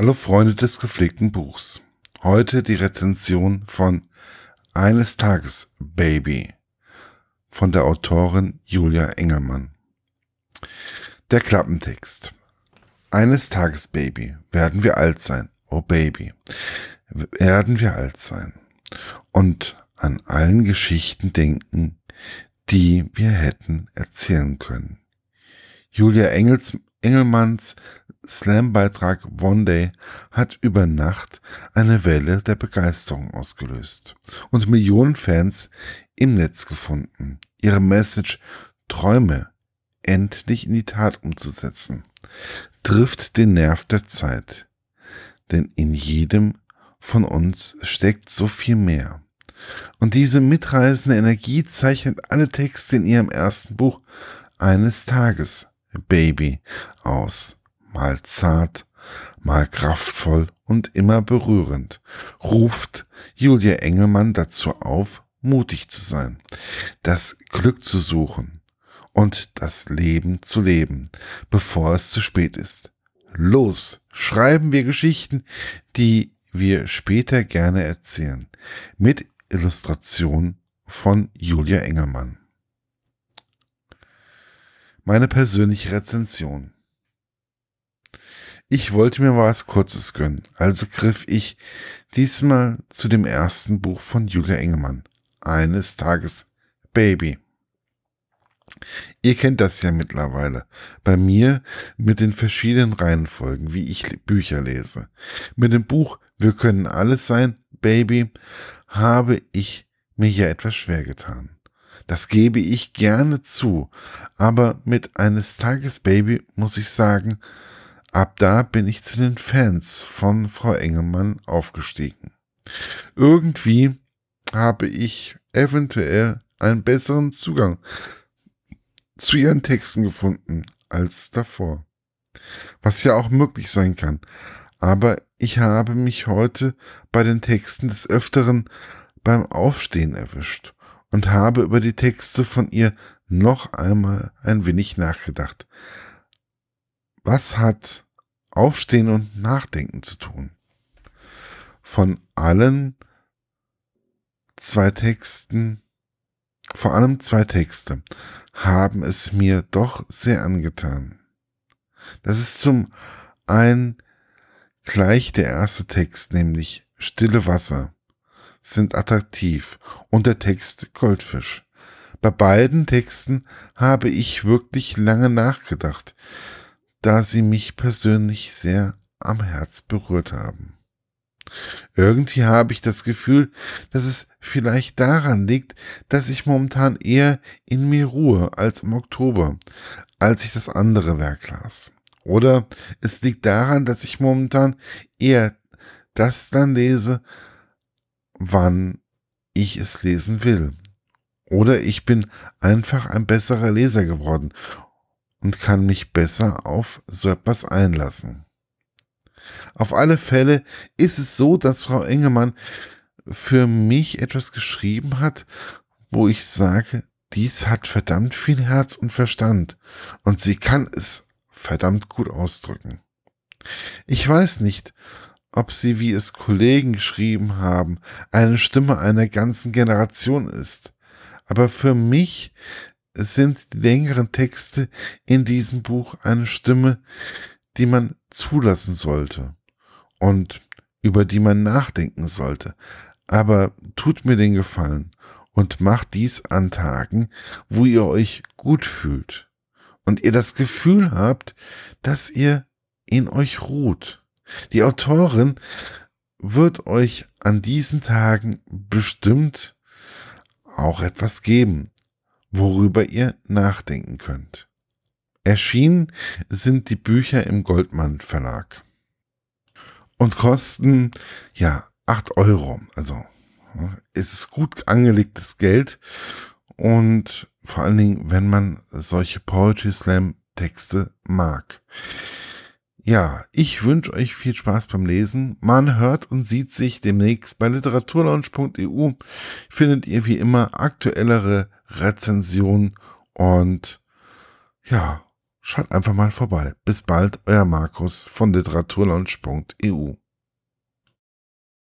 Hallo Freunde des gepflegten Buchs. Heute die Rezension von Eines Tages Baby von der Autorin Julia Engelmann. Der Klappentext. Eines Tages Baby werden wir alt sein. Oh Baby, werden wir alt sein. Und an allen Geschichten denken, die wir hätten erzählen können. Julia Engels, Engelmanns Slam-Beitrag One Day hat über Nacht eine Welle der Begeisterung ausgelöst und Millionen Fans im Netz gefunden, ihre Message Träume endlich in die Tat umzusetzen, trifft den Nerv der Zeit. Denn in jedem von uns steckt so viel mehr. Und diese mitreißende Energie zeichnet alle Texte in ihrem ersten Buch eines Tages, Baby, aus mal zart, mal kraftvoll und immer berührend, ruft Julia Engelmann dazu auf, mutig zu sein, das Glück zu suchen und das Leben zu leben, bevor es zu spät ist. Los, schreiben wir Geschichten, die wir später gerne erzählen, mit Illustration von Julia Engelmann. Meine persönliche Rezension. Ich wollte mir was Kurzes gönnen, also griff ich diesmal zu dem ersten Buch von Julia Engelmann, Eines Tages Baby. Ihr kennt das ja mittlerweile. Bei mir mit den verschiedenen Reihenfolgen, wie ich Bücher lese. Mit dem Buch Wir können alles sein, Baby, habe ich mir ja etwas schwer getan. Das gebe ich gerne zu. Aber mit eines Tages Baby muss ich sagen, Ab da bin ich zu den Fans von Frau Engelmann aufgestiegen. Irgendwie habe ich eventuell einen besseren Zugang zu ihren Texten gefunden als davor. Was ja auch möglich sein kann. Aber ich habe mich heute bei den Texten des Öfteren beim Aufstehen erwischt und habe über die Texte von ihr noch einmal ein wenig nachgedacht. Was hat Aufstehen und Nachdenken zu tun. Von allen zwei Texten, vor allem zwei Texte, haben es mir doch sehr angetan. Das ist zum einen gleich der erste Text, nämlich Stille Wasser, sind attraktiv und der Text Goldfisch. Bei beiden Texten habe ich wirklich lange nachgedacht da sie mich persönlich sehr am Herz berührt haben. Irgendwie habe ich das Gefühl, dass es vielleicht daran liegt, dass ich momentan eher in mir ruhe als im Oktober, als ich das andere Werk las. Oder es liegt daran, dass ich momentan eher das dann lese, wann ich es lesen will. Oder ich bin einfach ein besserer Leser geworden und kann mich besser auf so etwas einlassen. Auf alle Fälle ist es so, dass Frau Engelmann für mich etwas geschrieben hat, wo ich sage, dies hat verdammt viel Herz und Verstand und sie kann es verdammt gut ausdrücken. Ich weiß nicht, ob sie, wie es Kollegen geschrieben haben, eine Stimme einer ganzen Generation ist, aber für mich sind die längeren Texte in diesem Buch eine Stimme, die man zulassen sollte und über die man nachdenken sollte. Aber tut mir den Gefallen und macht dies an Tagen, wo ihr euch gut fühlt und ihr das Gefühl habt, dass ihr in euch ruht. Die Autorin wird euch an diesen Tagen bestimmt auch etwas geben worüber ihr nachdenken könnt. Erschienen sind die Bücher im Goldmann Verlag und kosten ja 8 Euro. Also es ist gut angelegtes Geld und vor allen Dingen, wenn man solche Poetry Slam Texte mag. Ja, ich wünsche euch viel Spaß beim Lesen. Man hört und sieht sich demnächst bei literaturlaunch.eu. Findet ihr wie immer aktuellere Rezensionen und ja, schaut einfach mal vorbei. Bis bald, euer Markus von literaturlaunch.eu.